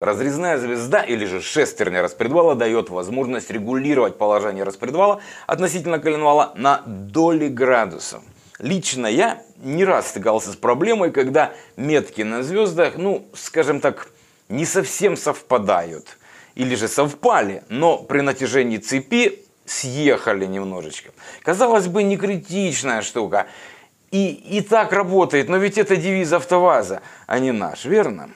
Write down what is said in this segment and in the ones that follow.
Разрезная звезда или же шестерня распредвала дает возможность регулировать положение распредвала относительно коленвала на доли градуса. Лично я не раз стыкался с проблемой, когда метки на звездах, ну, скажем так, не совсем совпадают. Или же совпали, но при натяжении цепи съехали немножечко. Казалось бы, не критичная штука. И, и так работает, но ведь это девиз автоваза, а не наш, верно?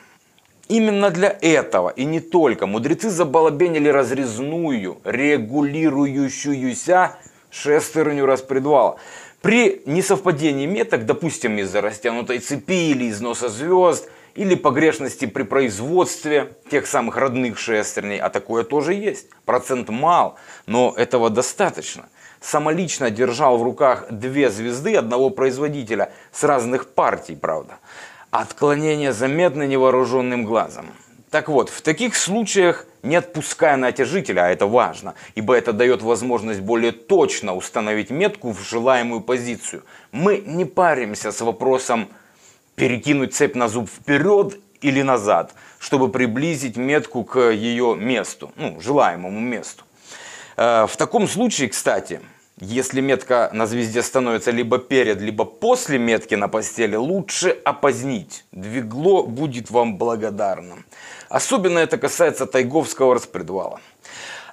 Именно для этого и не только мудрецы забалабенили разрезную, регулирующуюся шестерню распредвала. При несовпадении меток, допустим, из-за растянутой цепи или износа звезд, или погрешности при производстве тех самых родных шестерней, а такое тоже есть. Процент мал, но этого достаточно. Самолично держал в руках две звезды одного производителя, с разных партий, правда. Отклонение заметно невооруженным глазом. Так вот, в таких случаях не отпуская натяжителя, а это важно, ибо это дает возможность более точно установить метку в желаемую позицию, мы не паримся с вопросом перекинуть цепь на зуб вперед или назад, чтобы приблизить метку к ее месту, ну, желаемому месту. Э, в таком случае, кстати, если метка на звезде становится либо перед, либо после метки на постели, лучше опозднить. Двигло будет вам благодарным. Особенно это касается тайговского распредвала.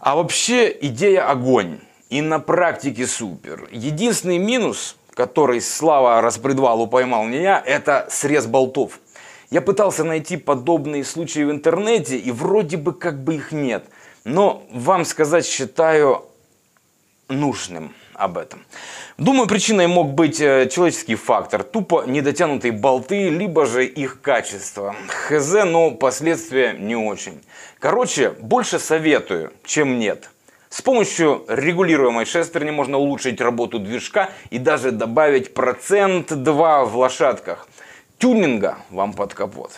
А вообще идея огонь. И на практике супер. Единственный минус, который Слава распредвалу поймал не я, это срез болтов. Я пытался найти подобные случаи в интернете, и вроде бы как бы их нет. Но вам сказать, считаю, нужным об этом. Думаю, причиной мог быть э, человеческий фактор, тупо недотянутые болты, либо же их качество. Хз, но последствия не очень. Короче, больше советую, чем нет. С помощью регулируемой шестерни можно улучшить работу движка и даже добавить процент 2 в лошадках. Тюнинга вам под капот.